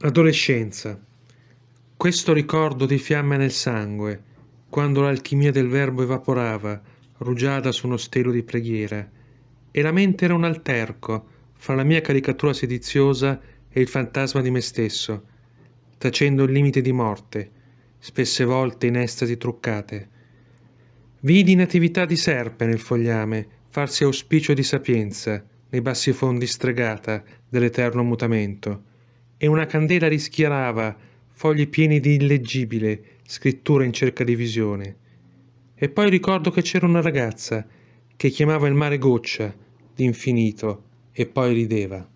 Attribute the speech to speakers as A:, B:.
A: Adolescenza. Questo ricordo di fiamme nel sangue, quando l'alchimia del verbo evaporava, rugiada su uno stelo di preghiera, e la mente era un alterco fra la mia caricatura sediziosa e il fantasma di me stesso, tacendo il limite di morte, spesse volte in estasi truccate. Vidi natività di serpe nel fogliame, farsi auspicio di sapienza, nei bassi fondi stregata dell'eterno mutamento e una candela rischiarava fogli pieni di illeggibile, scrittura in cerca di visione. E poi ricordo che c'era una ragazza che chiamava il mare goccia, d'infinito e poi rideva.